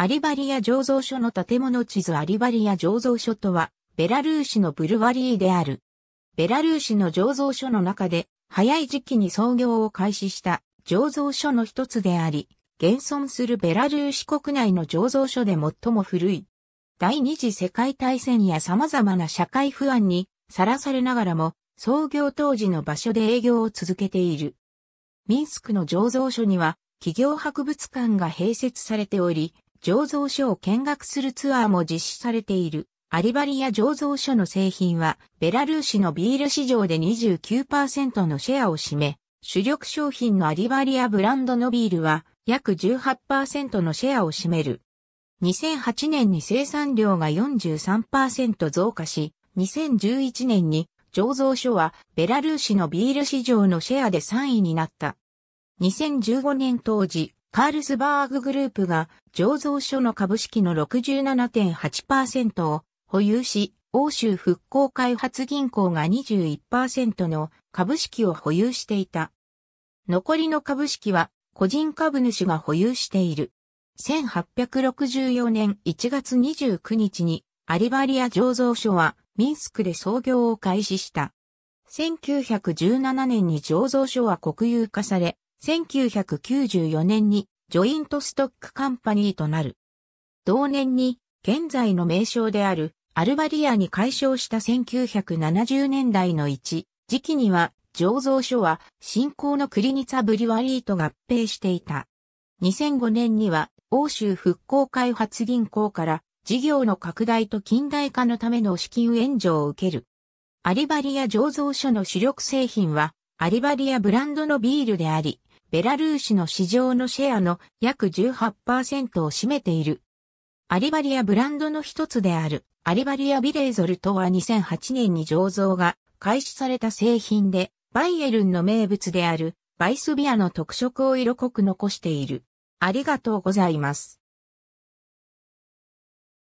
アリバリア醸造所の建物地図アリバリア醸造所とは、ベラルーシのブルワリーである。ベラルーシの醸造所の中で、早い時期に創業を開始した醸造所の一つであり、現存するベラルーシ国内の醸造所で最も古い。第二次世界大戦や様々な社会不安にさらされながらも、創業当時の場所で営業を続けている。ミンスクの醸造所には、企業博物館が併設されており、醸造所を見学するツアーも実施されている。アリバリア醸造所の製品は、ベラルーシのビール市場で29%のシェアを占め、主力商品のアリバリアブランドのビールは、約18%のシェアを占める。2008年に生産量が43%増加し、2011年に醸造所はベラルーシのビール市場のシェアで3位になった。2015年当時、カールスバーググループが醸造所の株式の67.8%を保有し、欧州復興開発銀行が21%の株式を保有していた。残りの株式は個人株主が保有している。1864年1月29日にアリバリア醸造所はミンスクで創業を開始した。1917年に醸造所は国有化され、1994年にジョイントストックカンパニーとなる。同年に現在の名称であるアルバリアに解消した1970年代の一時期には醸造所は新興のクリニツァブリワリーと合併していた。2005年には欧州復興開発銀行から事業の拡大と近代化のための資金援助を受ける。アリバリア醸造所の主力製品はアリバリアブランドのビールであり、ベラルーシの市場のシェアの約18%を占めている。アリバリアブランドの一つである、アリバリアビレーゾルとは2008年に醸造が開始された製品で、バイエルンの名物である、バイスビアの特色を色濃く残している。ありがとうございます。